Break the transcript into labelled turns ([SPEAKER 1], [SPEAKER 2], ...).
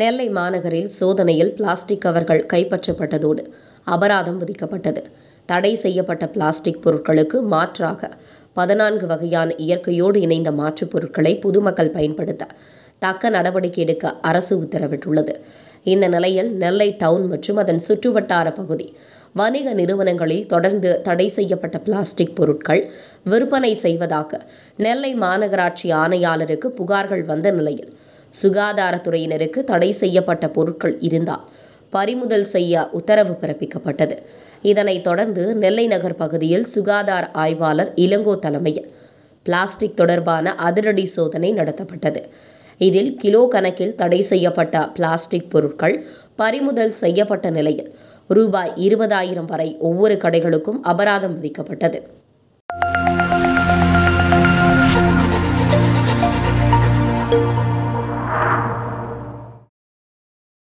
[SPEAKER 1] நெல்லை மாநகரில் சோதனையில் பிளாஸ்டிக் கவர்கள் கைப்பற்றப்பட்டதோடு அபராதம் விதிக்கப்பட்டது தடை செய்யப்பட்ட பிளாஸ்டிக் பொருட்களுக்கு மாற்றாக பதினான்கு வகையான இயற்கையோடு இணைந்த மாற்றுப் பொருட்களை பொதுமக்கள் பயன்படுத்த தக்க நடவடிக்கை எடுக்க அரசு உத்தரவிட்டுள்ளது இந்த நிலையில் நெல்லை டவுன் மற்றும் அதன் சுற்றுவட்டார பகுதி வணிக நிறுவனங்களில் தொடர்ந்து தடை செய்யப்பட்ட பிளாஸ்டிக் பொருட்கள் விற்பனை செய்வதாக நெல்லை மாநகராட்சி ஆணையாளருக்கு புகார்கள் வந்த நிலையில் சுகாதாரத்துறையினருக்கு தடை செய்யப்பட்ட பொருட்கள் இருந்தால் பறிமுதல் செய்ய உத்தரவு பிறப்பிக்கப்பட்டது இதனைத் தொடர்ந்து நெல்லை நகர் பகுதியில் சுகாதார ஆய்வாளர் இளங்கோ தலைமையில் பிளாஸ்டிக் தொடர்பான அதிரடி சோதனை நடத்தப்பட்டது இதில் கிலோ கணக்கில் தடை செய்யப்பட்ட பிளாஸ்டிக் பொருட்கள் பறிமுதல் செய்யப்பட்ட நிலையில் ரூபாய் இருபதாயிரம் வரை ஒவ்வொரு கடைகளுக்கும் அபராதம் விதிக்கப்பட்டது